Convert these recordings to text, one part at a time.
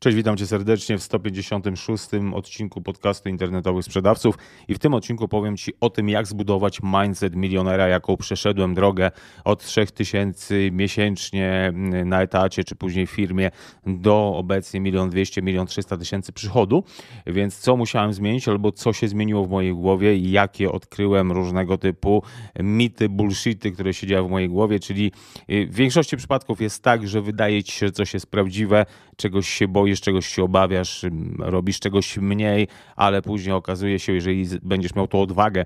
Cześć, witam Cię serdecznie w 156 odcinku podcastu internetowych sprzedawców i w tym odcinku powiem Ci o tym, jak zbudować mindset milionera, jaką przeszedłem drogę od 3000 miesięcznie na etacie czy później w firmie do obecnie 1 200 1 300 tysięcy przychodu, więc co musiałem zmienić albo co się zmieniło w mojej głowie i jakie odkryłem różnego typu mity, bullshity, które się działy w mojej głowie, czyli y, w większości przypadków jest tak, że wydaje Ci się, że coś jest prawdziwe, czegoś się boi boisz, czegoś się obawiasz, mm, robisz czegoś mniej, ale później okazuje się, jeżeli będziesz miał tą odwagę,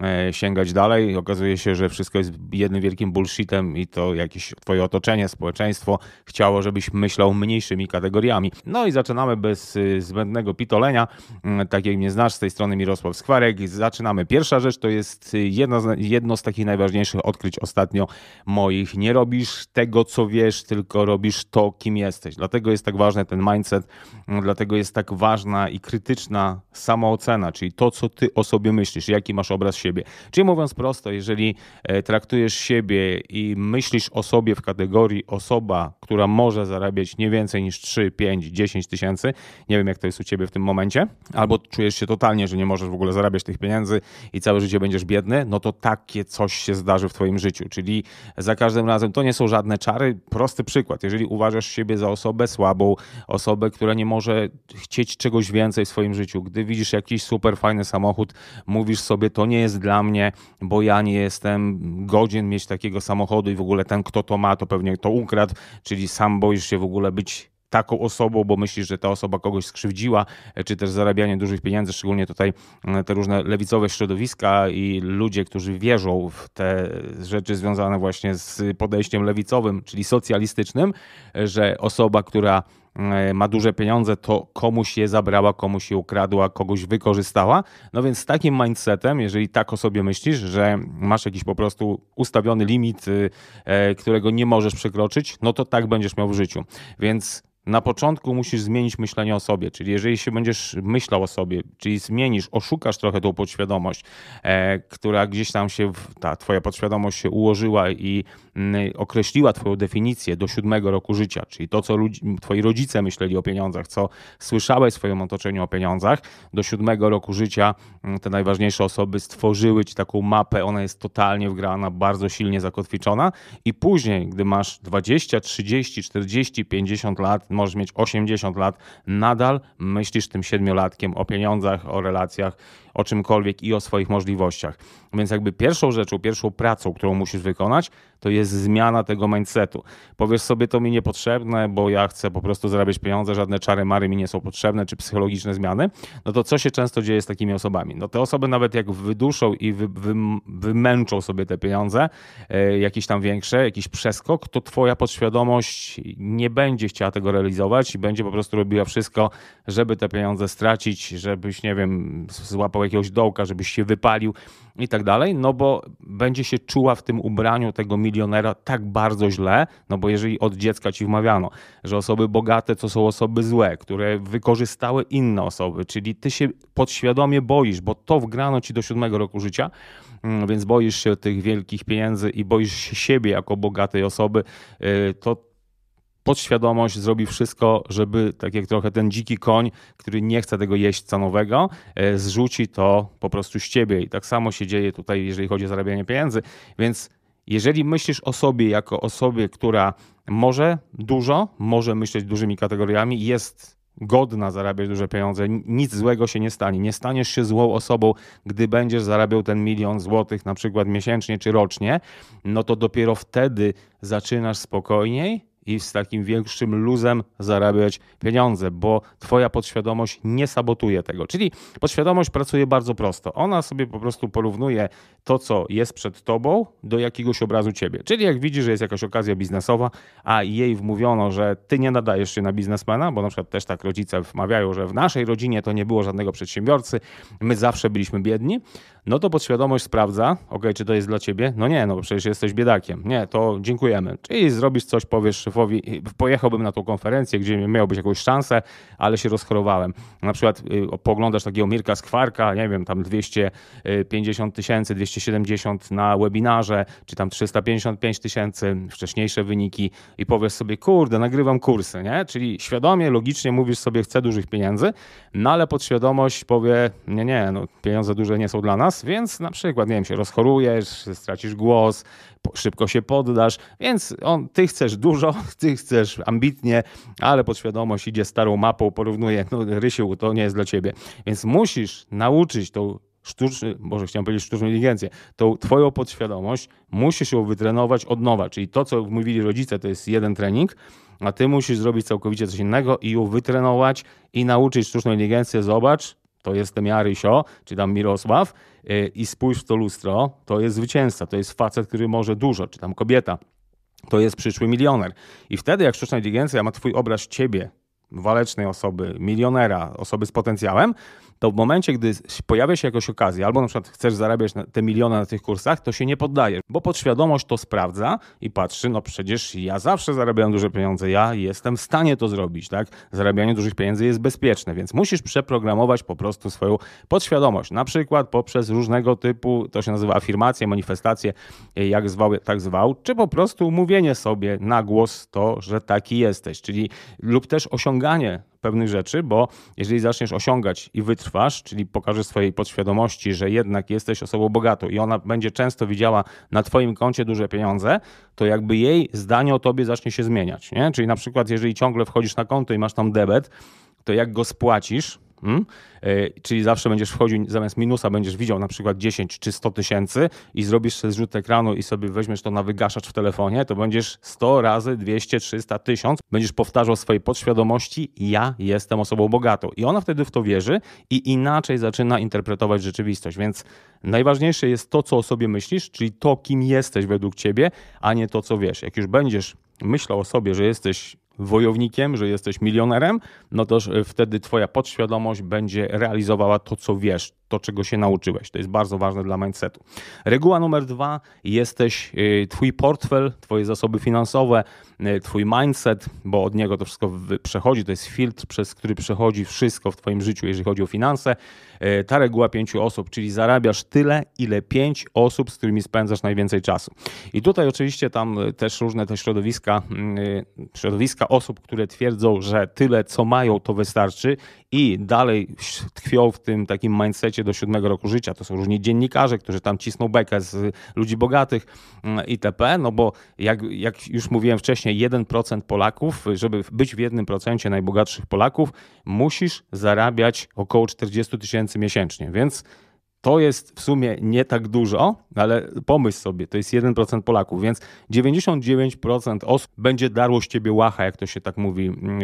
E, sięgać dalej. Okazuje się, że wszystko jest jednym wielkim bullshitem i to jakieś twoje otoczenie, społeczeństwo chciało, żebyś myślał mniejszymi kategoriami. No i zaczynamy bez e, zbędnego pitolenia, mm, tak jak mnie znasz, z tej strony Mirosław Skwarek. Zaczynamy. Pierwsza rzecz to jest e, jedno z, jedno z takich najważniejszych odkryć ostatnio moich. Nie robisz tego, co wiesz, tylko robisz to, kim jesteś. Dlatego jest tak ważny ten mindset, mm, dlatego jest tak ważna i krytyczna samoocena, czyli to, co ty o sobie myślisz, jaki masz obraz siebie. Czyli mówiąc prosto, jeżeli e, traktujesz siebie i myślisz o sobie w kategorii osoba, która może zarabiać nie więcej niż 3, 5, 10 tysięcy, nie wiem jak to jest u ciebie w tym momencie, albo czujesz się totalnie, że nie możesz w ogóle zarabiać tych pieniędzy i całe życie będziesz biedny, no to takie coś się zdarzy w twoim życiu. Czyli za każdym razem to nie są żadne czary. Prosty przykład, jeżeli uważasz siebie za osobę słabą, osobę, która nie może chcieć czegoś więcej w swoim życiu, gdy widzisz jakiś super fajny samochód, mówisz sobie, to nie jest jest dla mnie, bo ja nie jestem godzien mieć takiego samochodu i w ogóle ten, kto to ma, to pewnie to ukradł, czyli sam boisz się w ogóle być taką osobą, bo myślisz, że ta osoba kogoś skrzywdziła, czy też zarabianie dużych pieniędzy, szczególnie tutaj mm, te różne lewicowe środowiska i ludzie, którzy wierzą w te rzeczy związane właśnie z podejściem lewicowym, czyli socjalistycznym, że osoba, która E, ma duże pieniądze, to komuś je zabrała, komuś je ukradła, kogoś wykorzystała. No więc z takim mindsetem, jeżeli tak o sobie myślisz, że masz jakiś po prostu ustawiony limit, y, e, którego nie możesz przekroczyć, no to tak będziesz miał w życiu. Więc na początku musisz zmienić myślenie o sobie, czyli jeżeli się będziesz myślał o sobie, czyli zmienisz, oszukasz trochę tą podświadomość, e, która gdzieś tam się, ta twoja podświadomość się ułożyła i mm, określiła twoją definicję do siódmego roku życia, czyli to, co ludzi, twoi rodzice rodzice myśleli o pieniądzach, co słyszałeś w swoim otoczeniu o pieniądzach. Do siódmego roku życia mm, te najważniejsze osoby stworzyły ci taką mapę, ona jest totalnie wgrana, bardzo silnie zakotwiczona i później, gdy masz 20, 30, 40, 50 lat, możesz mieć 80 lat, nadal myślisz tym siedmiolatkiem o pieniądzach, o relacjach, o czymkolwiek i o swoich możliwościach. Więc jakby pierwszą rzeczą, pierwszą pracą, którą musisz wykonać, to jest zmiana tego mindsetu. Powiesz sobie, to mi niepotrzebne, bo ja chcę po prostu zarabiać pieniądze, żadne czary mary mi nie są potrzebne, czy psychologiczne zmiany. No to co się często dzieje z takimi osobami? No te osoby nawet jak wyduszą i wy, wy, wymęczą sobie te pieniądze, e, jakieś tam większe, jakiś przeskok, to twoja podświadomość nie będzie chciała tego realizować i będzie po prostu robiła wszystko, żeby te pieniądze stracić, żebyś, nie wiem, złapał jakiegoś dołka, żebyś się wypalił i tak dalej, no bo będzie się czuła w tym ubraniu tego milionera tak bardzo źle, no bo jeżeli od dziecka ci wmawiano, że osoby bogate to są osoby złe, które wykorzystały inne osoby, czyli ty się podświadomie boisz, bo to wgrano ci do siódmego roku życia, mm, więc boisz się tych wielkich pieniędzy i boisz się siebie jako bogatej osoby, y, to podświadomość zrobi wszystko, żeby tak jak trochę ten dziki koń, który nie chce tego jeźdźca nowego, e, zrzuci to po prostu z ciebie. I tak samo się dzieje tutaj, jeżeli chodzi o zarabianie pieniędzy. Więc jeżeli myślisz o sobie jako osobie, która może dużo, może myśleć dużymi kategoriami, jest godna zarabiać duże pieniądze, nic złego się nie stanie. Nie staniesz się złą osobą, gdy będziesz zarabiał ten milion złotych na przykład miesięcznie czy rocznie, no to dopiero wtedy zaczynasz spokojniej i z takim większym luzem zarabiać pieniądze, bo twoja podświadomość nie sabotuje tego. Czyli podświadomość pracuje bardzo prosto. Ona sobie po prostu porównuje to, co jest przed tobą, do jakiegoś obrazu ciebie. Czyli jak widzisz, że jest jakaś okazja biznesowa, a jej wmówiono, że ty nie nadajesz się na biznesmena, bo na przykład też tak rodzice wmawiają, że w naszej rodzinie to nie było żadnego przedsiębiorcy, my zawsze byliśmy biedni, no to podświadomość sprawdza, ok, czy to jest dla ciebie? No nie, no przecież jesteś biedakiem. Nie, to dziękujemy. Czyli zrobisz coś, powiesz szefowi, y, pojechałbym na tą konferencję, gdzie miałbyś jakąś szansę, ale się rozchorowałem. Na przykład poglądasz y, takiego Mirka Skwarka, nie wiem, tam 250 tysięcy, 270 na webinarze, czy tam 355 tysięcy, wcześniejsze wyniki i powiesz sobie, kurde, nagrywam kursy, nie? Czyli świadomie, logicznie mówisz sobie, chcę dużych pieniędzy, no ale podświadomość powie, nie, nie, no, pieniądze duże nie są dla nas, więc na przykład, nie wiem, się rozchorujesz, stracisz głos, szybko się poddasz, więc on, ty chcesz dużo, ty chcesz ambitnie, ale podświadomość idzie starą mapą, porównuje, no Rysiu, to nie jest dla ciebie. Więc musisz nauczyć tą sztuczną, może chciałem powiedzieć sztuczną inteligencję, tą twoją podświadomość musisz ją wytrenować od nowa. Czyli to, co mówili rodzice, to jest jeden trening, a ty musisz zrobić całkowicie coś innego i ją wytrenować i nauczyć sztuczną inteligencję. Zobacz, to jestem ja, Rysio, czy tam Mirosław y, i spójrz w to lustro, to jest zwycięzca, to jest facet, który może dużo, czy tam kobieta to jest przyszły milioner. I wtedy, jak sztuczna inteligencja ma twój obraz ciebie, walecznej osoby, milionera, osoby z potencjałem, to w momencie, gdy pojawia się jakaś okazja, albo na przykład chcesz zarabiać te miliony na tych kursach, to się nie poddajesz, bo podświadomość to sprawdza i patrzy, no przecież ja zawsze zarabiam duże pieniądze, ja jestem w stanie to zrobić, tak? Zarabianie dużych pieniędzy jest bezpieczne, więc musisz przeprogramować po prostu swoją podświadomość, na przykład poprzez różnego typu, to się nazywa afirmacje, manifestacje, e, jak zwał, tak zwał, czy po prostu mówienie sobie na głos to, że taki jesteś, czyli lub też osiąganie pewnych rzeczy, bo jeżeli zaczniesz osiągać i wytrwasz, czyli pokażesz swojej podświadomości, że jednak jesteś osobą bogatą i ona będzie często widziała na twoim koncie duże pieniądze, to jakby jej zdanie o tobie zacznie się zmieniać. Nie? Czyli na przykład, jeżeli ciągle wchodzisz na konto i masz tam debet, to jak go spłacisz, Hmm? Yy, czyli zawsze będziesz wchodził, zamiast minusa będziesz widział na przykład 10 czy 100 tysięcy i zrobisz zrzut ekranu i sobie weźmiesz to na wygaszacz w telefonie, to będziesz 100 razy 200, 300, 1000. Będziesz powtarzał swojej podświadomości, ja jestem osobą bogatą. I ona wtedy w to wierzy i inaczej zaczyna interpretować rzeczywistość. Więc najważniejsze jest to, co o sobie myślisz, czyli to, kim jesteś według ciebie, a nie to, co wiesz. Jak już będziesz myślał o sobie, że jesteś wojownikiem, że jesteś milionerem, no toż e, wtedy twoja podświadomość będzie realizowała to, co wiesz, to, czego się nauczyłeś. To jest bardzo ważne dla mindsetu. Reguła numer dwa: jesteś y, twój portfel, twoje zasoby finansowe, y, twój mindset, bo od niego to wszystko przechodzi. To jest filtr, przez który przechodzi wszystko w twoim życiu, jeżeli chodzi o finanse. Y, ta reguła pięciu osób, czyli zarabiasz tyle, ile pięć osób, z którymi spędzasz najwięcej czasu. I tutaj oczywiście tam też różne te środowiska, środowiska osób, które twierdzą, że tyle, co mają, to wystarczy i dalej tkwią w tym takim mindsetie do siódmego roku życia. To są różni dziennikarze, którzy tam cisną bekę z ludzi bogatych mm, itp. No bo jak, jak już mówiłem wcześniej, 1% Polaków, żeby być w 1% najbogatszych Polaków, musisz zarabiać około 40 tysięcy miesięcznie. Więc to jest w sumie nie tak dużo, ale pomyśl sobie, to jest 1% Polaków, więc 99% osób będzie darło z ciebie łacha, jak to się tak mówi mm, e,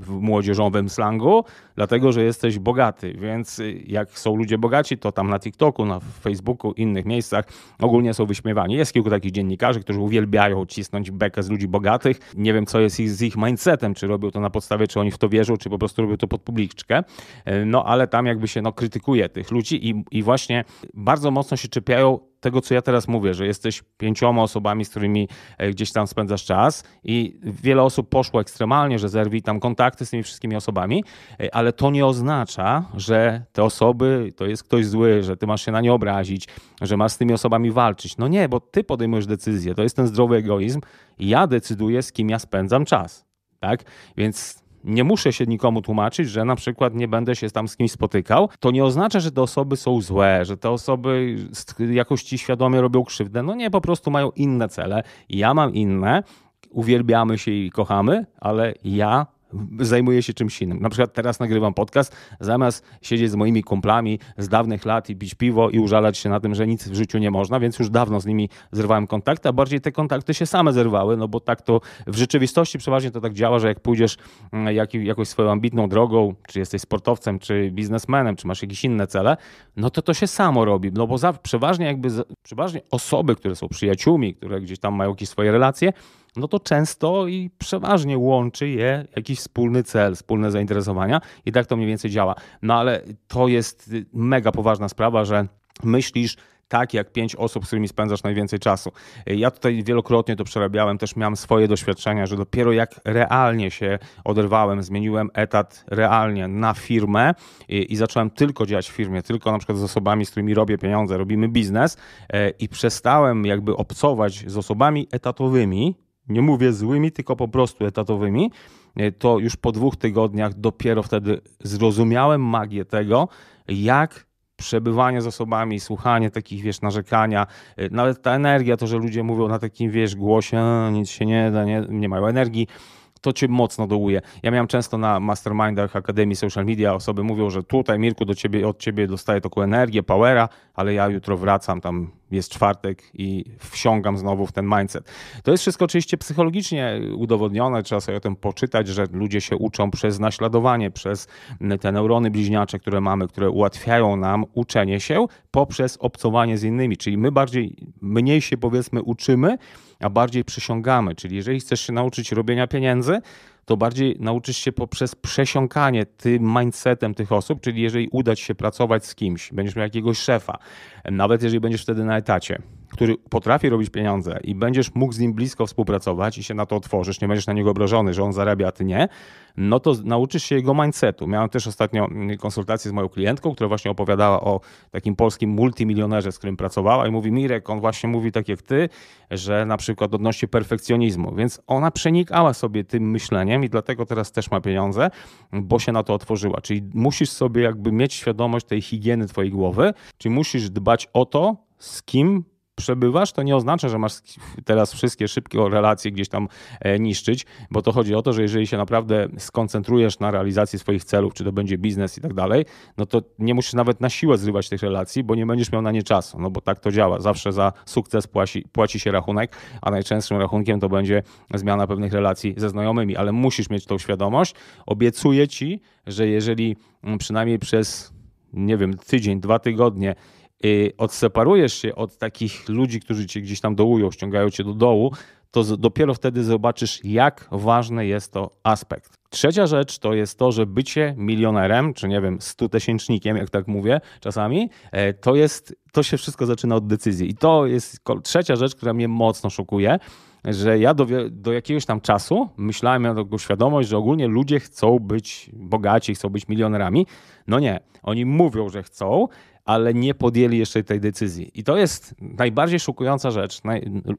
w młodzieżowym slangu, dlatego że jesteś bogaty. Więc e, jak są ludzie bogaci, to tam na TikToku, na Facebooku, innych miejscach ogólnie są wyśmiewani. Jest kilku takich dziennikarzy, którzy uwielbiają cisnąć bekę z ludzi bogatych. Nie wiem, co jest ich, z ich mindsetem, czy robią to na podstawie, czy oni w to wierzą, czy po prostu robią to pod publiczkę. E, no ale tam jakby się no, krytykuje tych ludzi i, i właśnie bardzo mocno się czepiają tego, co ja teraz mówię, że jesteś pięcioma osobami, z którymi e, gdzieś tam spędzasz czas i wiele osób poszło ekstremalnie, że zerwi tam kontakty z tymi wszystkimi osobami, e, ale to nie oznacza, że te osoby, to jest ktoś zły, że ty masz się na nie obrazić, że masz z tymi osobami walczyć. No nie, bo ty podejmujesz decyzję, to jest ten zdrowy egoizm. Ja decyduję, z kim ja spędzam czas. Tak? Więc nie muszę się nikomu tłumaczyć, że na przykład nie będę się tam z kimś spotykał, to nie oznacza, że te osoby są złe, że te osoby jakoś ci świadomie robią krzywdę. No nie, po prostu mają inne cele. Ja mam inne uwielbiamy się i kochamy, ale ja zajmuję się czymś innym. Na przykład teraz nagrywam podcast, zamiast siedzieć z moimi kumplami z dawnych lat i pić piwo i użalać się na tym, że nic w życiu nie można, więc już dawno z nimi zerwałem kontakty, a bardziej te kontakty się same zerwały, no bo tak to w rzeczywistości przeważnie to tak działa, że jak pójdziesz mm, jak, jakąś swoją ambitną drogą, czy jesteś sportowcem, czy biznesmenem, czy masz jakieś inne cele, no to to się samo robi, no bo za, przeważnie jakby, przeważnie osoby, które są przyjaciółmi, które gdzieś tam mają jakieś swoje relacje, no to często i przeważnie łączy je jakiś wspólny cel, wspólne zainteresowania i tak to mniej więcej działa. No ale to jest mega poważna sprawa, że myślisz, tak jak pięć osób, z którymi spędzasz najwięcej czasu. Ja tutaj wielokrotnie to przerabiałem, też miałem swoje doświadczenia, że dopiero jak realnie się oderwałem, zmieniłem etat realnie na firmę i, i zacząłem tylko działać w firmie, tylko na przykład z osobami, z którymi robię pieniądze, robimy biznes e, i przestałem jakby obcować z osobami etatowymi, nie mówię złymi, tylko po prostu etatowymi, e, to już po dwóch tygodniach dopiero wtedy zrozumiałem magię tego, jak przebywanie z osobami, słuchanie takich, wiesz, narzekania, e, nawet ta energia, to, że ludzie mówią na takim, wiesz, głosie, nic się nie da, nie, nie mają energii, to cię mocno dołuje. Ja miałem często na mastermindach Akademii Social Media osoby mówią, że tutaj Mirku do ciebie, od ciebie dostaję taką energię, powera, ale ja jutro wracam, tam jest czwartek i wsiągam znowu w ten mindset. To jest wszystko oczywiście psychologicznie udowodnione, trzeba sobie o tym poczytać, że ludzie się uczą przez naśladowanie, przez te neurony bliźniacze, które mamy, które ułatwiają nam uczenie się poprzez obcowanie z innymi, czyli my bardziej, mniej się powiedzmy uczymy, a bardziej przysiągamy. Czyli jeżeli chcesz się nauczyć robienia pieniędzy, to bardziej nauczysz się poprzez przesiąkanie tym mindsetem tych osób, czyli jeżeli uda ci się pracować z kimś, będziesz miał jakiegoś szefa, nawet jeżeli będziesz wtedy na etacie, który potrafi robić pieniądze i będziesz mógł z nim blisko współpracować i się na to otworzysz, nie będziesz na niego obrażony, że on zarabia, a ty nie, no to nauczysz się jego mindsetu. Miałem też ostatnio mm, konsultację z moją klientką, która właśnie opowiadała o takim polskim multimilionerze, z którym pracowała i mówi Mirek, on właśnie mówi tak jak ty, że na przykład odnosi perfekcjonizmu, więc ona przenikała sobie tym myśleniem i dlatego teraz też ma pieniądze, bo się na to otworzyła. Czyli musisz sobie jakby mieć świadomość tej higieny twojej głowy, czyli musisz dbać o to, z kim przebywasz, to nie oznacza, że masz teraz wszystkie szybkie relacje gdzieś tam e, niszczyć, bo to chodzi o to, że jeżeli się naprawdę skoncentrujesz na realizacji swoich celów, czy to będzie biznes i tak dalej, no to nie musisz nawet na siłę zrywać tych relacji, bo nie będziesz miał na nie czasu, no bo tak to działa. Zawsze za sukces płaci, płaci się rachunek, a najczęstszym rachunkiem to będzie zmiana pewnych relacji ze znajomymi, ale musisz mieć tą świadomość. Obiecuję ci, że jeżeli mm, przynajmniej przez nie wiem, tydzień, dwa tygodnie Y, odseparujesz się od takich ludzi, którzy cię gdzieś tam dołują, ściągają cię do dołu, to dopiero wtedy zobaczysz, jak ważny jest to aspekt. Trzecia rzecz to jest to, że bycie milionerem, czy nie wiem, stutysięcznikiem, jak tak mówię czasami, e, to jest, to się wszystko zaczyna od decyzji. I to jest trzecia rzecz, która mnie mocno szokuje, że ja do, do jakiegoś tam czasu myślałem, miałem taką świadomość, że ogólnie ludzie chcą być bogaci, chcą być milionerami. No nie, oni mówią, że chcą, ale nie podjęli jeszcze tej decyzji. I to jest najbardziej szokująca rzecz.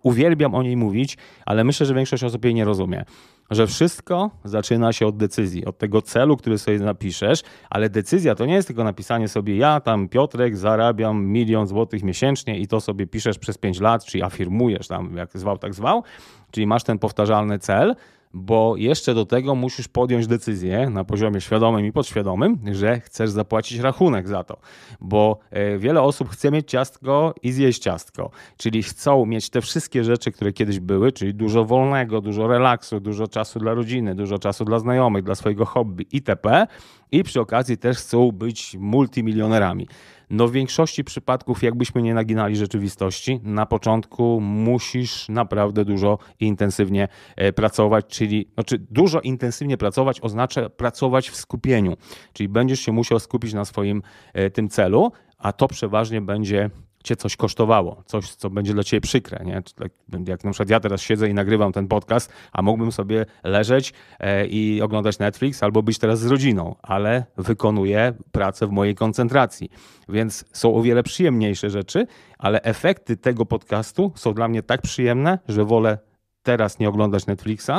Uwielbiam o niej mówić, ale myślę, że większość osób jej nie rozumie. Że wszystko zaczyna się od decyzji, od tego celu, który sobie napiszesz, ale decyzja to nie jest tylko napisanie sobie, ja tam Piotrek zarabiam milion złotych miesięcznie i to sobie piszesz przez pięć lat, czy afirmujesz tam, jak zwał, tak zwał, czyli masz ten powtarzalny cel, bo jeszcze do tego musisz podjąć decyzję na poziomie świadomym i podświadomym, że chcesz zapłacić rachunek za to, bo e, wiele osób chce mieć ciastko i zjeść ciastko, czyli chcą mieć te wszystkie rzeczy, które kiedyś były, czyli dużo wolnego, dużo relaksu, dużo czasu dla rodziny, dużo czasu dla znajomych, dla swojego hobby itp., i przy okazji też chcą być multimilionerami. No w większości przypadków, jakbyśmy nie naginali rzeczywistości, na początku musisz naprawdę dużo intensywnie e, pracować, czyli znaczy dużo intensywnie pracować oznacza pracować w skupieniu, czyli będziesz się musiał skupić na swoim e, tym celu, a to przeważnie będzie cię coś kosztowało, coś, co będzie dla ciebie przykre. Nie? Tak, jak na przykład ja teraz siedzę i nagrywam ten podcast, a mógłbym sobie leżeć e, i oglądać Netflix albo być teraz z rodziną, ale wykonuję pracę w mojej koncentracji. Więc są o wiele przyjemniejsze rzeczy, ale efekty tego podcastu są dla mnie tak przyjemne, że wolę teraz nie oglądać Netflixa,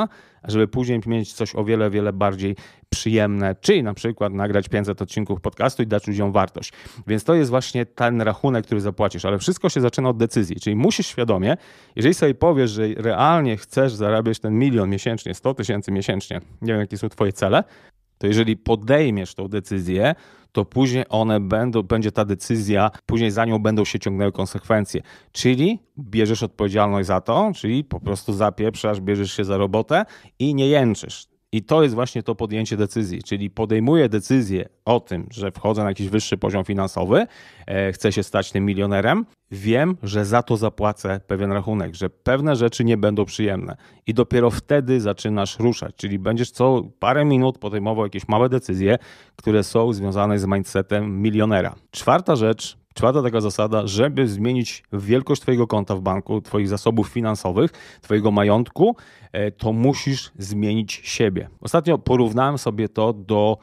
żeby później mieć coś o wiele, wiele bardziej przyjemne, czyli na przykład nagrać 500 odcinków podcastu i dać ludziom wartość. Więc to jest właśnie ten rachunek, który zapłacisz, ale wszystko się zaczyna od decyzji, czyli musisz świadomie, jeżeli sobie powiesz, że realnie chcesz zarabiać ten milion miesięcznie, 100 tysięcy miesięcznie, nie wiem jakie są twoje cele, to jeżeli podejmiesz tą decyzję, to później one będą, będzie ta decyzja, później za nią będą się ciągnęły konsekwencje. Czyli bierzesz odpowiedzialność za to, czyli po prostu zapieprzasz, bierzesz się za robotę i nie jęczysz. I to jest właśnie to podjęcie decyzji, czyli podejmuję decyzję o tym, że wchodzę na jakiś wyższy poziom finansowy, e, chcę się stać tym milionerem, wiem, że za to zapłacę pewien rachunek, że pewne rzeczy nie będą przyjemne. I dopiero wtedy zaczynasz ruszać, czyli będziesz co parę minut podejmował jakieś małe decyzje, które są związane z mindsetem milionera. Czwarta rzecz, Czwarta taka zasada, żeby zmienić wielkość Twojego konta w banku, Twoich zasobów finansowych, Twojego majątku, e, to musisz zmienić siebie. Ostatnio porównałem sobie to do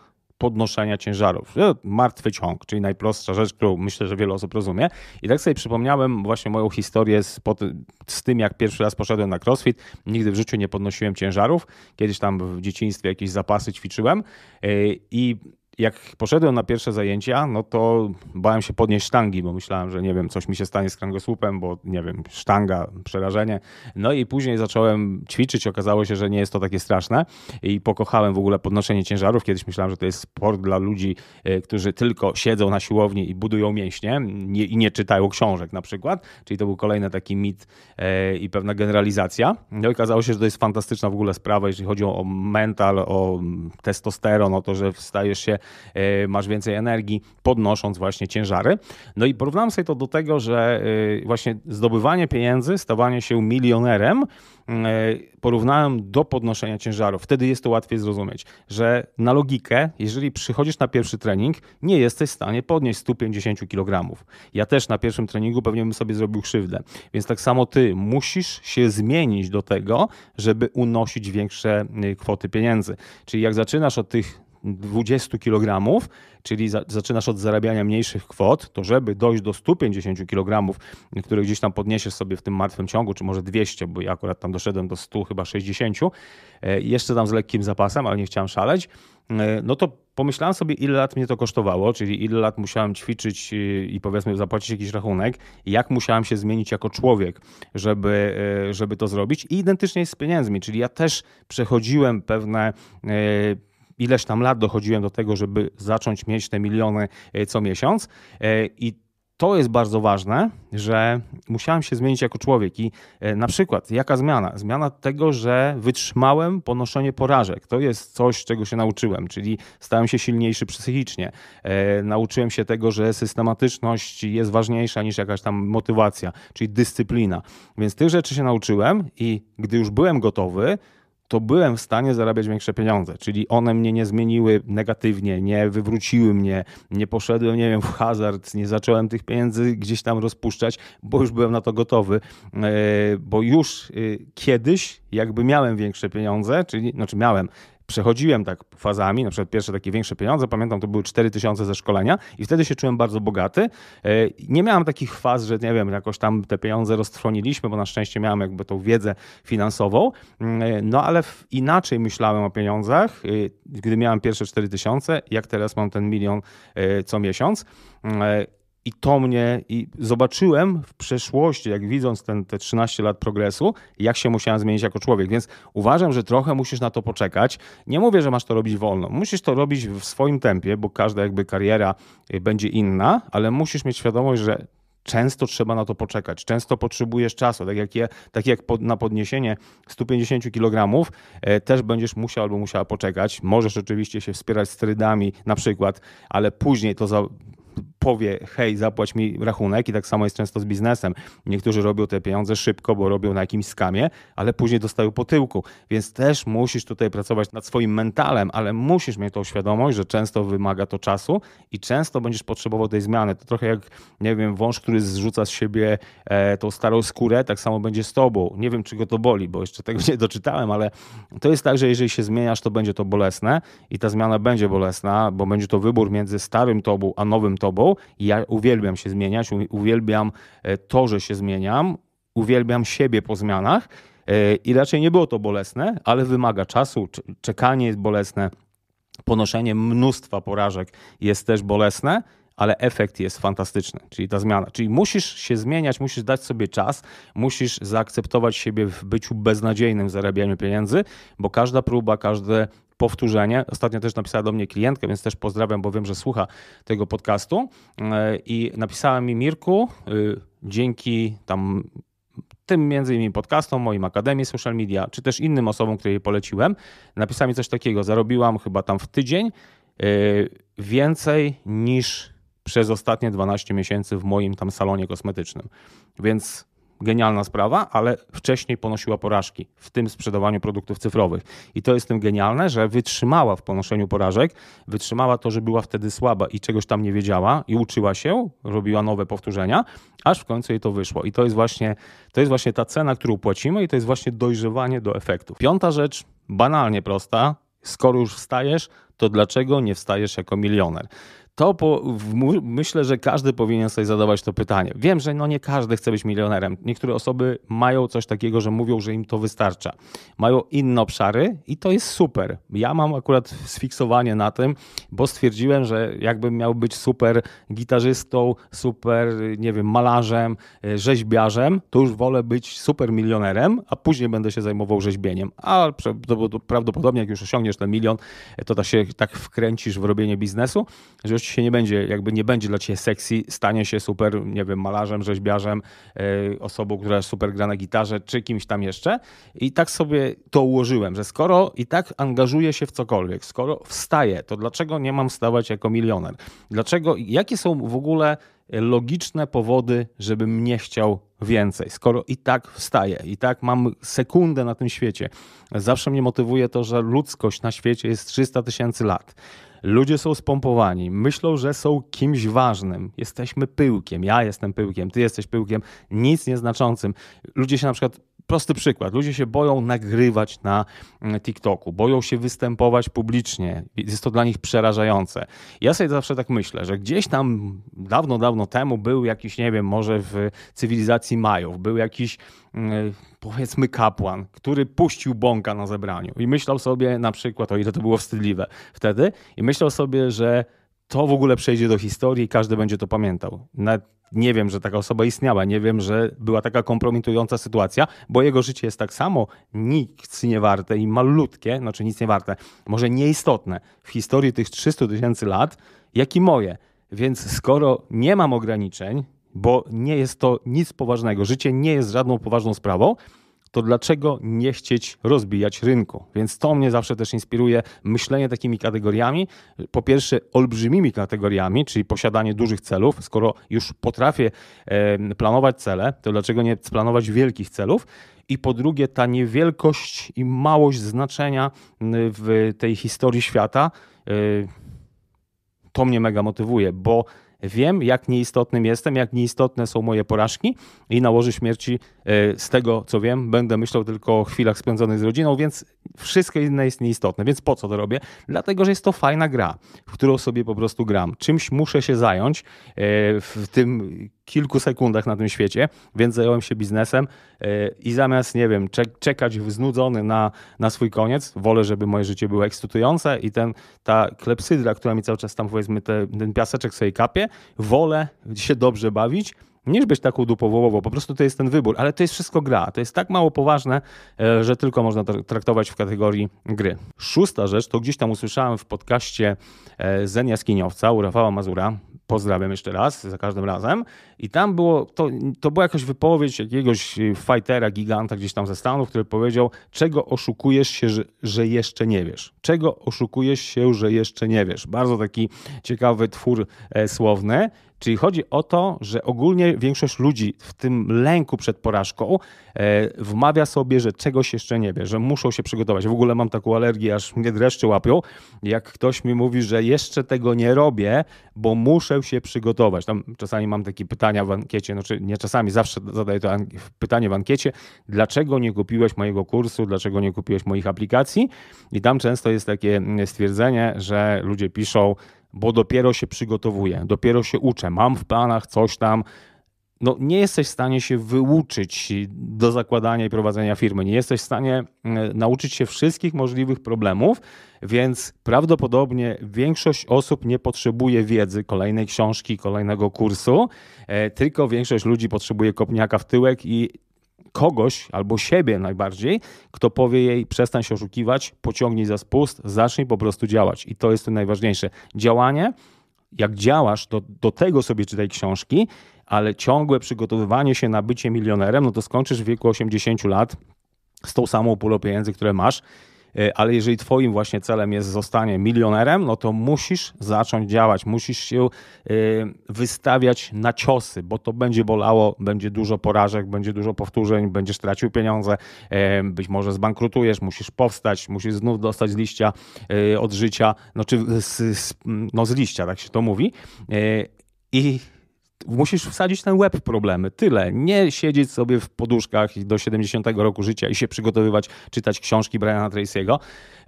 podnoszenia ciężarów. Martwy ciąg, czyli najprostsza rzecz, którą myślę, że wiele osób rozumie. I tak sobie przypomniałem właśnie moją historię z, z tym, jak pierwszy raz poszedłem na crossfit. Nigdy w życiu nie podnosiłem ciężarów. Kiedyś tam w dzieciństwie jakieś zapasy ćwiczyłem e, i jak poszedłem na pierwsze zajęcia, no to bałem się podnieść sztangi, bo myślałem, że nie wiem, coś mi się stanie z kręgosłupem, bo nie wiem, sztanga, przerażenie. No i później zacząłem ćwiczyć, okazało się, że nie jest to takie straszne i pokochałem w ogóle podnoszenie ciężarów. Kiedyś myślałem, że to jest sport dla ludzi, e, którzy tylko siedzą na siłowni i budują mięśnie nie, i nie czytają książek na przykład, czyli to był kolejny taki mit e, i pewna generalizacja. No i okazało się, że to jest fantastyczna w ogóle sprawa, jeśli chodzi o mental, o testosteron, o to, że wstajesz się E, masz więcej energii, podnosząc właśnie ciężary. No i porównałem sobie to do tego, że e, właśnie zdobywanie pieniędzy, stawanie się milionerem, e, porównałem do podnoszenia ciężarów. Wtedy jest to łatwiej zrozumieć, że na logikę, jeżeli przychodzisz na pierwszy trening, nie jesteś w stanie podnieść 150 kg. Ja też na pierwszym treningu pewnie bym sobie zrobił krzywdę. Więc tak samo ty musisz się zmienić do tego, żeby unosić większe y, kwoty pieniędzy. Czyli jak zaczynasz od tych 20 kg, czyli za, zaczynasz od zarabiania mniejszych kwot, to żeby dojść do 150 kg, które gdzieś tam podniesiesz sobie w tym martwym ciągu, czy może 200, bo ja akurat tam doszedłem do 100, chyba 60, e, jeszcze tam z lekkim zapasem, ale nie chciałem szaleć, e, no to pomyślałem sobie, ile lat mnie to kosztowało, czyli ile lat musiałem ćwiczyć e, i powiedzmy zapłacić jakiś rachunek, jak musiałem się zmienić jako człowiek, żeby, żeby to zrobić. I identycznie jest z pieniędzmi, czyli ja też przechodziłem pewne ileś tam lat dochodziłem do tego, żeby zacząć mieć te miliony e, co miesiąc. E, I to jest bardzo ważne, że musiałem się zmienić jako człowiek. I e, na przykład, jaka zmiana? Zmiana tego, że wytrzymałem ponoszenie porażek. To jest coś, czego się nauczyłem, czyli stałem się silniejszy psychicznie. Nauczyłem się tego, że systematyczność jest ważniejsza niż jakaś tam motywacja, czyli dyscyplina. Więc tych rzeczy się nauczyłem i gdy już byłem gotowy, to byłem w stanie zarabiać większe pieniądze. Czyli one mnie nie zmieniły negatywnie, nie wywróciły mnie, nie poszedłem, nie wiem, w hazard, nie zacząłem tych pieniędzy gdzieś tam rozpuszczać, bo już byłem na to gotowy. E, bo już y, kiedyś, jakby miałem większe pieniądze, czyli, znaczy miałem, przechodziłem tak fazami, na przykład pierwsze takie większe pieniądze, pamiętam to były 4000 ze szkolenia i wtedy się czułem bardzo bogaty. E, nie miałem takich faz, że nie wiem, jakoś tam te pieniądze roztrwoniliśmy, bo na szczęście miałem jakby tą wiedzę finansową, mm, e, no ale inaczej myślałem o pieniądzach, e, gdy miałem pierwsze 4000, jak teraz mam ten milion co miesiąc. Mm, i to mnie i zobaczyłem w przeszłości, jak widząc ten, te 13 lat progresu, jak się musiałem zmienić jako człowiek. Więc uważam, że trochę musisz na to poczekać. Nie mówię, że masz to robić wolno. Musisz to robić w swoim tempie, bo każda jakby kariera y, będzie inna, ale musisz mieć świadomość, że często trzeba na to poczekać, często potrzebujesz czasu, tak jak, je, tak jak pod, na podniesienie 150 kg e, też będziesz musiał albo musiała poczekać. Możesz oczywiście się wspierać sterydami na przykład, ale później to za, powie, hej, zapłać mi rachunek i tak samo jest często z biznesem. Niektórzy robią te pieniądze szybko, bo robią na jakimś skamie, ale później dostają po tyłku, więc też musisz tutaj pracować nad swoim mentalem, ale musisz mieć tą świadomość, że często wymaga to czasu i często będziesz potrzebował tej zmiany. To trochę jak, nie wiem, wąż, który zrzuca z siebie e, tą starą skórę, tak samo będzie z tobą. Nie wiem, czy go to boli, bo jeszcze tego nie doczytałem, ale to jest tak, że jeżeli się zmieniasz, to będzie to bolesne i ta zmiana będzie bolesna, bo będzie to wybór między starym tobą a nowym tobą, ja uwielbiam się zmieniać, uwielbiam e, to, że się zmieniam, uwielbiam siebie po zmianach e, i raczej nie było to bolesne, ale wymaga czasu, czekanie jest bolesne, ponoszenie mnóstwa porażek jest też bolesne ale efekt jest fantastyczny, czyli ta zmiana. Czyli musisz się zmieniać, musisz dać sobie czas, musisz zaakceptować siebie w byciu beznadziejnym zarabianiu pieniędzy, bo każda próba, każde powtórzenie. Ostatnio też napisała do mnie klientka, więc też pozdrawiam, bo wiem, że słucha tego podcastu. E, I napisała mi Mirku, y, dzięki tam tym między innymi podcastom, moim Akademii Social Media, czy też innym osobom, które jej poleciłem, napisała mi coś takiego. Zarobiłam chyba tam w tydzień e, więcej niż przez ostatnie 12 miesięcy w moim tam salonie kosmetycznym. Więc genialna sprawa, ale wcześniej ponosiła porażki, w tym sprzedawaniu produktów cyfrowych. I to jest tym genialne, że wytrzymała w ponoszeniu porażek, wytrzymała to, że była wtedy słaba i czegoś tam nie wiedziała i uczyła się, robiła nowe powtórzenia, aż w końcu jej to wyszło. I to jest właśnie, to jest właśnie ta cena, którą płacimy i to jest właśnie dojrzewanie do efektów. Piąta rzecz, banalnie prosta, skoro już wstajesz, to dlaczego nie wstajesz jako milioner? to po, w, myślę, że każdy powinien sobie zadawać to pytanie. Wiem, że no nie każdy chce być milionerem. Niektóre osoby mają coś takiego, że mówią, że im to wystarcza. Mają inne obszary i to jest super. Ja mam akurat sfiksowanie na tym, bo stwierdziłem, że jakbym miał być super gitarzystą, super, nie wiem, malarzem, e, rzeźbiarzem, to już wolę być super milionerem, a później będę się zajmował rzeźbieniem. A prawdopodobnie jak już osiągniesz ten milion, e, to ta się tak wkręcisz w robienie biznesu, że już coś się nie będzie, jakby nie będzie dla ciebie sexy, stanie się super, nie wiem, malarzem, rzeźbiarzem, yy, osobą, która super gra na gitarze, czy kimś tam jeszcze. I tak sobie to ułożyłem, że skoro i tak angażuję się w cokolwiek, skoro wstaję, to dlaczego nie mam stawać jako milioner? Dlaczego, jakie są w ogóle logiczne powody, żebym nie chciał więcej, skoro i tak wstaję, i tak mam sekundę na tym świecie. Zawsze mnie motywuje to, że ludzkość na świecie jest 300 tysięcy lat. Ludzie są spompowani, myślą, że są kimś ważnym. Jesteśmy pyłkiem, ja jestem pyłkiem, ty jesteś pyłkiem, nic nieznaczącym. Ludzie się na przykład Prosty przykład. Ludzie się boją nagrywać na mm, TikToku, boją się występować publicznie. Jest to dla nich przerażające. Ja sobie zawsze tak myślę, że gdzieś tam dawno, dawno temu był jakiś, nie wiem, może w cywilizacji Majów, był jakiś mm, powiedzmy kapłan, który puścił bąka na zebraniu i myślał sobie na przykład, o ile to było wstydliwe wtedy, i myślał sobie, że to w ogóle przejdzie do historii i każdy będzie to pamiętał. Nawet nie wiem, że taka osoba istniała, nie wiem, że była taka kompromitująca sytuacja, bo jego życie jest tak samo nic nie i malutkie, znaczy nic nie może nieistotne w historii tych 300 tysięcy lat, jak i moje. Więc skoro nie mam ograniczeń, bo nie jest to nic poważnego, życie nie jest żadną poważną sprawą, to dlaczego nie chcieć rozbijać rynku? Więc to mnie zawsze też inspiruje, myślenie takimi kategoriami. Po pierwsze, olbrzymimi kategoriami, czyli posiadanie dużych celów. Skoro już potrafię planować cele, to dlaczego nie planować wielkich celów? i po drugie ta niewielkość i małość znaczenia w tej historii świata. Y, to mnie mega motywuje, bo Wiem, jak nieistotnym jestem, jak nieistotne są moje porażki i na śmierci e, z tego, co wiem, będę myślał tylko o chwilach spędzonych z rodziną, więc wszystko inne jest nieistotne. Więc po co to robię? Dlatego, że jest to fajna gra, w którą sobie po prostu gram. Czymś muszę się zająć e, w tym kilku sekundach na tym świecie, więc zająłem się biznesem e, i zamiast, nie wiem, czekać znudzony na, na swój koniec, wolę, żeby moje życie było ekscytujące i ten, ta klepsydra, która mi cały czas tam, powiedzmy, te, ten piaseczek sobie kapie, wolę się dobrze bawić niż być taką dupowołową. Po prostu to jest ten wybór, ale to jest wszystko gra. To jest tak mało poważne, e, że tylko można traktować w kategorii gry. Szósta rzecz, to gdzieś tam usłyszałem w podcaście e, Zen Jaskiniowca u Rafała Mazura. Pozdrawiam jeszcze raz, za każdym razem. I tam było, to, to była jakaś wypowiedź jakiegoś fightera, giganta gdzieś tam ze Stanów, który powiedział, czego oszukujesz się, że, że jeszcze nie wiesz. Czego oszukujesz się, że jeszcze nie wiesz. Bardzo taki ciekawy twór e, słowny. Czyli chodzi o to, że ogólnie większość ludzi w tym lęku przed porażką e, wmawia sobie, że czegoś jeszcze nie wie, że muszą się przygotować. W ogóle mam taką alergię, aż mnie dreszcze łapią, jak ktoś mi mówi, że jeszcze tego nie robię, bo muszę się przygotować. Tam czasami mam takie pytania w ankiecie, znaczy nie czasami, zawsze zadaję to pytanie w ankiecie, dlaczego nie kupiłeś mojego kursu, dlaczego nie kupiłeś moich aplikacji? I tam często jest takie stwierdzenie, że ludzie piszą, bo dopiero się przygotowuję, dopiero się uczę, mam w planach coś tam. No, nie jesteś w stanie się wyuczyć do zakładania i prowadzenia firmy, nie jesteś w stanie e, nauczyć się wszystkich możliwych problemów, więc prawdopodobnie większość osób nie potrzebuje wiedzy, kolejnej książki, kolejnego kursu, e, tylko większość ludzi potrzebuje kopniaka w tyłek i kogoś albo siebie najbardziej, kto powie jej przestań się oszukiwać, pociągnij za spust, zacznij po prostu działać. I to jest to najważniejsze. Działanie, jak działasz, do, do tego sobie czytaj książki, ale ciągłe przygotowywanie się na bycie milionerem, no to skończysz w wieku 80 lat z tą samą pulą pieniędzy, które masz E, ale jeżeli twoim właśnie celem jest zostanie milionerem, no to musisz zacząć działać, musisz się e, wystawiać na ciosy, bo to będzie bolało, będzie dużo porażek, będzie dużo powtórzeń, będziesz tracił pieniądze, e, być może zbankrutujesz, musisz powstać, musisz znów dostać z liścia od życia, no czy z, z, no z liścia, tak się to mówi. I Musisz wsadzić ten łeb w problemy. Tyle. Nie siedzieć sobie w poduszkach do 70 roku życia i się przygotowywać, czytać książki Briana Tracy'ego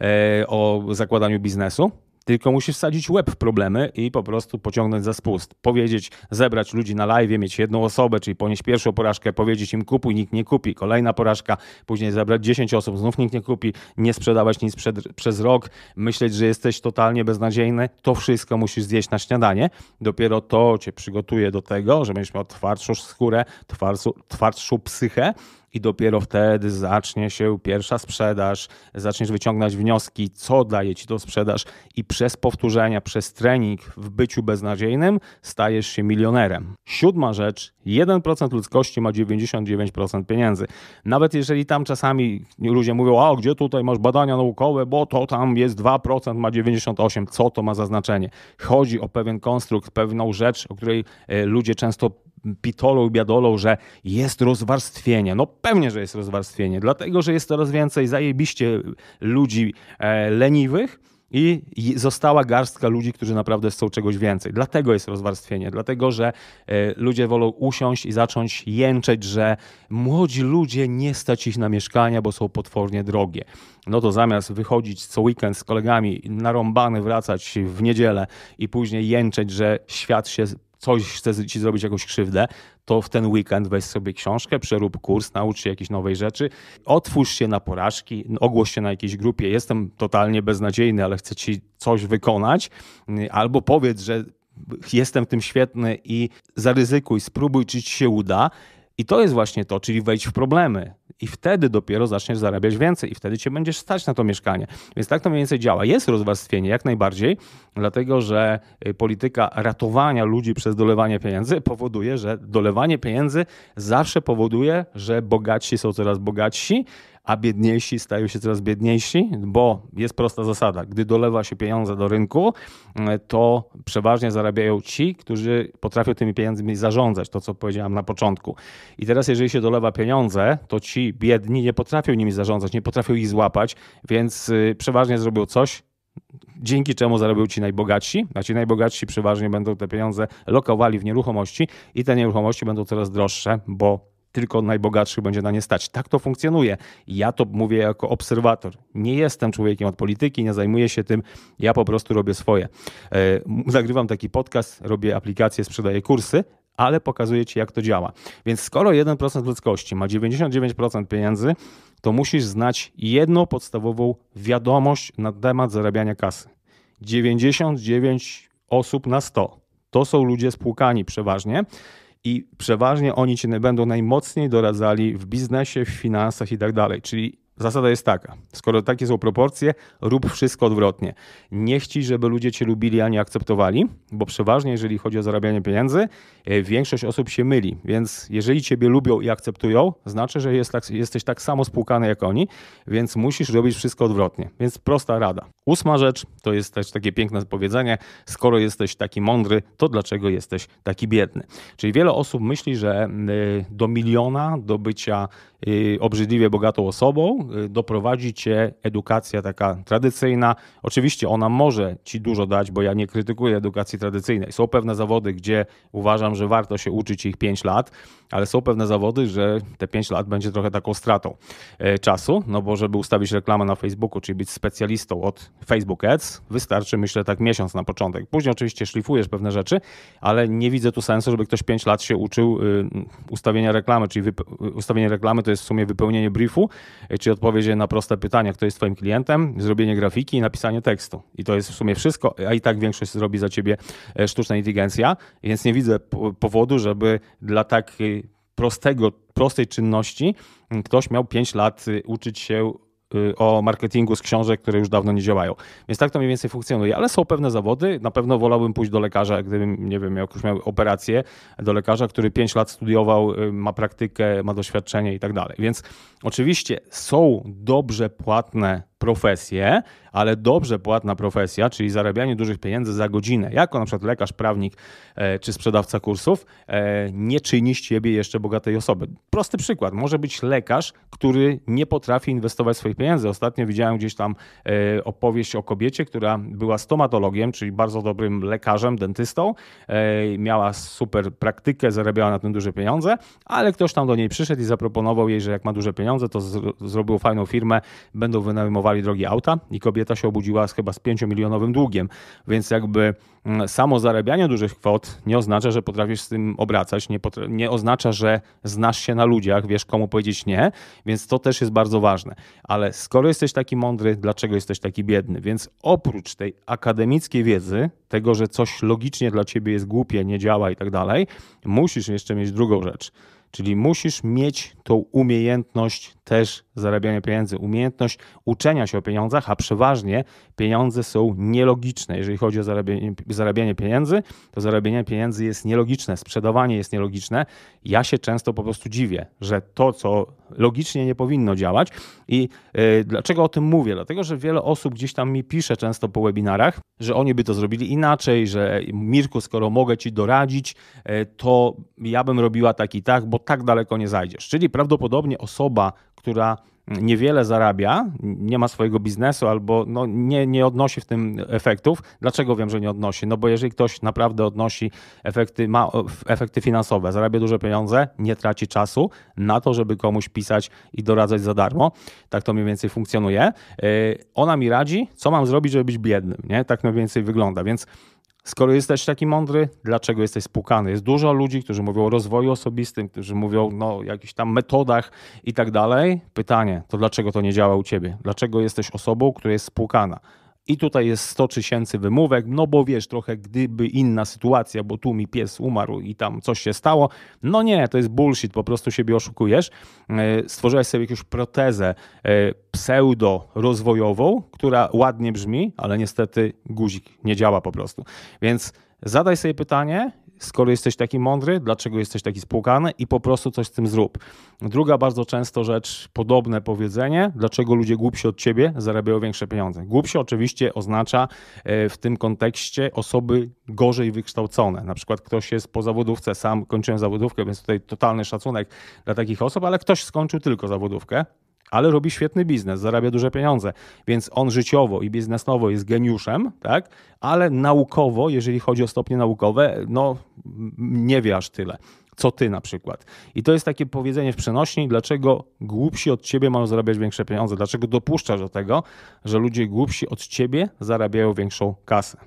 e, o zakładaniu biznesu, tylko musi wsadzić łeb w problemy i po prostu pociągnąć za spust. Powiedzieć, zebrać ludzi na live, mieć jedną osobę, czyli ponieść pierwszą porażkę, powiedzieć im kupuj, nikt nie kupi, kolejna porażka, później zebrać 10 osób, znów nikt nie kupi, nie sprzedawać nic przed, przez rok, myśleć, że jesteś totalnie beznadziejny, to wszystko musisz zjeść na śniadanie. Dopiero to cię przygotuje do tego, że będziesz miał twardszą skórę, twardszą, twardszą psychę i dopiero wtedy zacznie się pierwsza sprzedaż, zaczniesz wyciągnąć wnioski, co daje ci to sprzedaż i przez powtórzenia, przez trening w byciu beznadziejnym stajesz się milionerem. Siódma rzecz, 1% ludzkości ma 99% pieniędzy. Nawet jeżeli tam czasami ludzie mówią, a gdzie tutaj masz badania naukowe, bo to tam jest 2%, ma 98%, co to ma za znaczenie? Chodzi o pewien konstrukt, pewną rzecz, o której e, ludzie często pitolą, biadolą, że jest rozwarstwienie. No pewnie, że jest rozwarstwienie, dlatego, że jest coraz więcej zajebiście ludzi e, leniwych, i została garstka ludzi, którzy naprawdę chcą czegoś więcej. Dlatego jest rozwarstwienie, dlatego że e, ludzie wolą usiąść i zacząć jęczeć, że młodzi ludzie nie stać ich na mieszkania, bo są potwornie drogie. No to zamiast wychodzić co weekend z kolegami, narąbany wracać w niedzielę i później jęczeć, że świat się coś chce ci zrobić jakąś krzywdę, to w ten weekend weź sobie książkę, przerób kurs, naucz się jakiejś nowej rzeczy, otwórz się na porażki, ogłoś się na jakiejś grupie, jestem totalnie beznadziejny, ale chcę ci coś wykonać, y, albo powiedz, że jestem w tym świetny i zaryzykuj, spróbuj, czy ci się uda. I to jest właśnie to, czyli wejdź w problemy i wtedy dopiero zaczniesz zarabiać więcej i wtedy cię będziesz stać na to mieszkanie. Więc tak to mniej więcej działa. Jest rozwarstwienie jak najbardziej, dlatego że y, polityka ratowania ludzi przez dolewanie pieniędzy powoduje, że dolewanie pieniędzy zawsze powoduje, że bogatsi są coraz bogatsi, a biedniejsi stają się coraz biedniejsi, bo jest prosta zasada. Gdy dolewa się pieniądze do rynku, e, to przeważnie zarabiają ci, którzy potrafią tymi pieniędzmi zarządzać, to co powiedziałem na początku. I teraz, jeżeli się dolewa pieniądze, to ci biedni nie potrafią nimi zarządzać, nie potrafią ich złapać, więc y, przeważnie zrobią coś, dzięki czemu zarobią ci najbogatsi, a ci najbogatsi przeważnie będą te pieniądze lokowali w nieruchomości i te nieruchomości będą coraz droższe, bo tylko najbogatszych będzie na nie stać. Tak to funkcjonuje. Ja to mówię jako obserwator. Nie jestem człowiekiem od polityki, nie zajmuję się tym, ja po prostu robię swoje. Zagrywam e, taki podcast, robię aplikacje, sprzedaję kursy, ale pokazuję Ci, jak to działa. Więc skoro 1% ludzkości ma 99% pieniędzy, to musisz znać jedną podstawową wiadomość na temat zarabiania kasy. 99 osób na 100 to są ludzie spłukani przeważnie i przeważnie oni cię będą najmocniej doradzali w biznesie, w finansach i tak dalej. Czyli Zasada jest taka, skoro takie są proporcje, rób wszystko odwrotnie. Nie chci, żeby ludzie cię lubili, a nie akceptowali, bo przeważnie, jeżeli chodzi o zarabianie pieniędzy, e, większość osób się myli. Więc jeżeli ciebie lubią i akceptują, znaczy, że jest tak, jesteś tak samo spłukany jak oni, więc musisz robić wszystko odwrotnie. Więc prosta rada. Ósma rzecz, to jest też takie piękne powiedzenie, skoro jesteś taki mądry, to dlaczego jesteś taki biedny? Czyli wiele osób myśli, że mm, e, do miliona, do bycia Y, obrzydliwie bogatą osobą, y, doprowadzi cię edukacja taka tradycyjna. Oczywiście ona może ci dużo dać, bo ja nie krytykuję edukacji tradycyjnej. Są pewne zawody, gdzie uważam, że warto się uczyć ich 5 lat, ale są pewne zawody, że te 5 lat będzie trochę taką stratą e, czasu, no bo żeby ustawić reklamę na Facebooku, czyli być specjalistą od Facebook Ads, wystarczy myślę tak miesiąc na początek. Później oczywiście szlifujesz pewne rzeczy, ale nie widzę tu sensu, żeby ktoś 5 lat się uczył y, ustawienia reklamy, czyli ustawienie reklamy to jest w sumie wypełnienie briefu, e, czyli odpowiedź na proste pytania, kto jest twoim klientem, zrobienie grafiki i napisanie tekstu. I to jest w sumie wszystko, a i tak większość zrobi za ciebie e, sztuczna inteligencja, więc nie widzę powodu, żeby dla takiej prostego, prostej czynności ktoś miał 5 lat e, uczyć się Y, o marketingu z książek, które już dawno nie działają. Więc tak to mniej więcej funkcjonuje, ale są pewne zawody. Na pewno wolałbym pójść do lekarza, gdybym, nie wiem, już miał operację, do lekarza, który 5 lat studiował, y, ma praktykę, ma doświadczenie i tak dalej. Więc oczywiście są dobrze płatne profesję, ale dobrze płatna profesja, czyli zarabianie dużych pieniędzy za godzinę, jako na przykład lekarz, prawnik e, czy sprzedawca kursów, e, nie czyni z ciebie jeszcze bogatej osoby. Prosty przykład. Może być lekarz, który nie potrafi inwestować swoich pieniędzy. Ostatnio widziałem gdzieś tam e, opowieść o kobiecie, która była stomatologiem, czyli bardzo dobrym lekarzem, dentystą, miała super praktykę, zarabiała na tym duże pieniądze, ale ktoś tam do niej przyszedł i zaproponował jej, że jak ma duże pieniądze, to zrobił fajną firmę, będą wynajmować kupowali drogie auta i kobieta się obudziła z chyba z 5-milionowym długiem. Więc jakby mm, samo zarabianie dużych kwot nie oznacza, że potrafisz z tym obracać, nie, nie oznacza, że znasz się na ludziach, wiesz komu powiedzieć nie, więc to też jest bardzo ważne. Ale skoro jesteś taki mądry, dlaczego jesteś taki biedny? Więc oprócz tej akademickiej wiedzy, tego, że coś logicznie dla ciebie jest głupie, nie działa i tak dalej, musisz jeszcze mieć drugą rzecz Czyli musisz mieć tą umiejętność też zarabiania pieniędzy, umiejętność uczenia się o pieniądzach, a przeważnie pieniądze są nielogiczne. Jeżeli chodzi o zarabianie, pieniędzy, to zarabianie pieniędzy jest nielogiczne, sprzedawanie jest nielogiczne. Ja się często po prostu dziwię, że to, co logicznie nie powinno działać. I yy, dlaczego o tym mówię? Dlatego, że wiele osób gdzieś tam mi pisze często po webinarach, że oni by to zrobili inaczej, że Mirku, skoro mogę ci doradzić, yy, to ja bym robiła tak i tak, bo tak daleko nie zajdziesz. Czyli prawdopodobnie osoba, która niewiele zarabia, nie ma swojego biznesu albo no, nie, nie odnosi w tym efektów. Dlaczego wiem, że nie odnosi? No bo jeżeli ktoś naprawdę odnosi efekty, ma efekty finansowe, zarabia duże pieniądze, nie traci czasu na to, żeby komuś pisać i doradzać za darmo. Tak to mniej więcej funkcjonuje. Y, ona mi radzi, co mam zrobić, żeby być biednym. Nie? Tak mniej więcej wygląda, więc Skoro jesteś taki mądry, dlaczego jesteś spłukany? Jest dużo ludzi, którzy mówią o rozwoju osobistym, którzy mówią no, o jakichś tam metodach i tak dalej. Pytanie, to dlaczego to nie działa u ciebie? Dlaczego jesteś osobą, która jest spłukana? I tutaj jest 100 tysięcy wymówek, no bo wiesz, trochę gdyby inna sytuacja, bo tu mi pies umarł i tam coś się stało. No nie, to jest bullshit, po prostu siebie oszukujesz. E, stworzyłeś sobie jakąś protezę e, pseudo-rozwojową, która ładnie brzmi, ale niestety guzik nie działa po prostu. Więc zadaj sobie pytanie, skoro jesteś taki mądry, dlaczego jesteś taki spłukany i po prostu coś z tym zrób. Druga bardzo często rzecz, podobne powiedzenie, dlaczego ludzie głupsi od ciebie zarabiają większe pieniądze. Głupsi oczywiście oznacza e, w tym kontekście osoby gorzej wykształcone. Na przykład ktoś jest po zawodówce, sam kończyłem zawodówkę, więc tutaj totalny szacunek dla takich osób, ale ktoś skończył tylko zawodówkę, ale robi świetny biznes, zarabia duże pieniądze, więc on życiowo i biznesowo jest geniuszem, tak? ale naukowo, jeżeli chodzi o stopnie naukowe, no nie wie aż tyle. Co ty na przykład. I to jest takie powiedzenie w przenośni, dlaczego głupsi od ciebie mają zarabiać większe pieniądze, dlaczego dopuszczasz do tego, że ludzie głupsi od ciebie zarabiają większą kasę.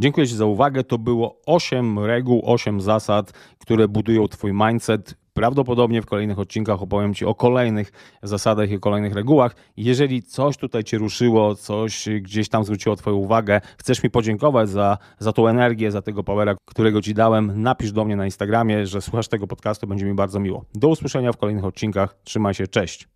Dziękuję Ci za uwagę. To było 8 reguł, 8 zasad, które budują Twój mindset Prawdopodobnie w kolejnych odcinkach opowiem Ci o kolejnych zasadach i kolejnych regułach. Jeżeli coś tutaj Cię ruszyło, coś gdzieś tam zwróciło Twoją uwagę, chcesz mi podziękować za, za tą energię, za tego powera, którego Ci dałem, napisz do mnie na Instagramie, że słuchasz tego podcastu, będzie mi bardzo miło. Do usłyszenia w kolejnych odcinkach. Trzymaj się, cześć.